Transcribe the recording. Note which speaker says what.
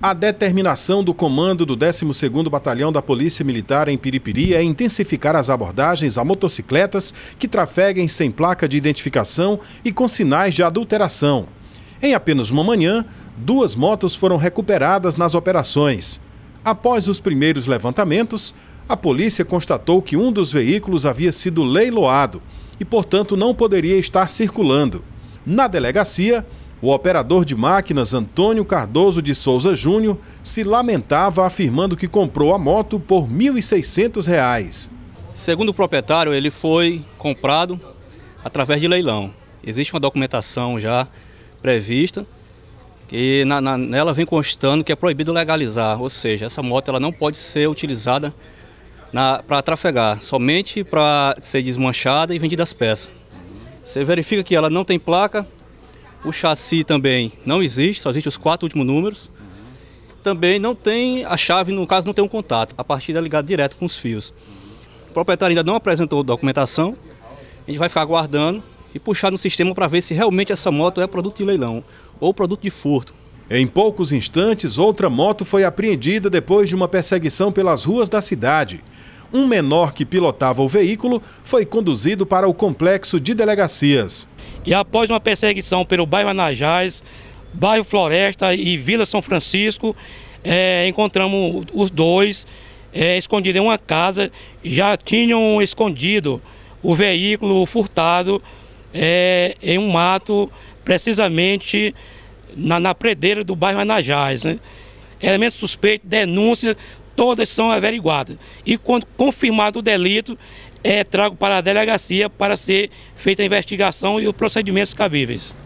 Speaker 1: A determinação do comando do 12º Batalhão da Polícia Militar em Piripiri é intensificar as abordagens a motocicletas que trafeguem sem placa de identificação e com sinais de adulteração. Em apenas uma manhã, duas motos foram recuperadas nas operações. Após os primeiros levantamentos, a polícia constatou que um dos veículos havia sido leiloado e, portanto, não poderia estar circulando. Na delegacia, o operador de máquinas Antônio Cardoso de Souza Júnior se lamentava afirmando que comprou a moto por R$ 1.600.
Speaker 2: Segundo o proprietário, ele foi comprado através de leilão. Existe uma documentação já prevista que na, na, nela vem constando que é proibido legalizar, ou seja, essa moto ela não pode ser utilizada para trafegar, somente para ser desmanchada e vendida as peças. Você verifica que ela não tem placa, o chassi também não existe, só existe os quatro últimos números. Também não tem a chave, no caso não tem um contato. A partida é ligada direto com os fios. O proprietário ainda não apresentou documentação. A gente vai ficar aguardando e puxar no
Speaker 1: sistema para ver se realmente essa moto é produto de leilão ou produto de furto. Em poucos instantes, outra moto foi apreendida depois de uma perseguição pelas ruas da cidade um menor que pilotava o veículo foi conduzido para o complexo de delegacias.
Speaker 3: E após uma perseguição pelo bairro Anajás, bairro Floresta e Vila São Francisco, é, encontramos os dois é, escondidos em uma casa. Já tinham escondido o veículo furtado é, em um mato, precisamente na, na predeira do bairro Anajás. Né? elementos suspeitos, denúncias, todas são averiguadas. E quando confirmado o delito, é, trago para a delegacia para ser feita a investigação e os procedimentos cabíveis.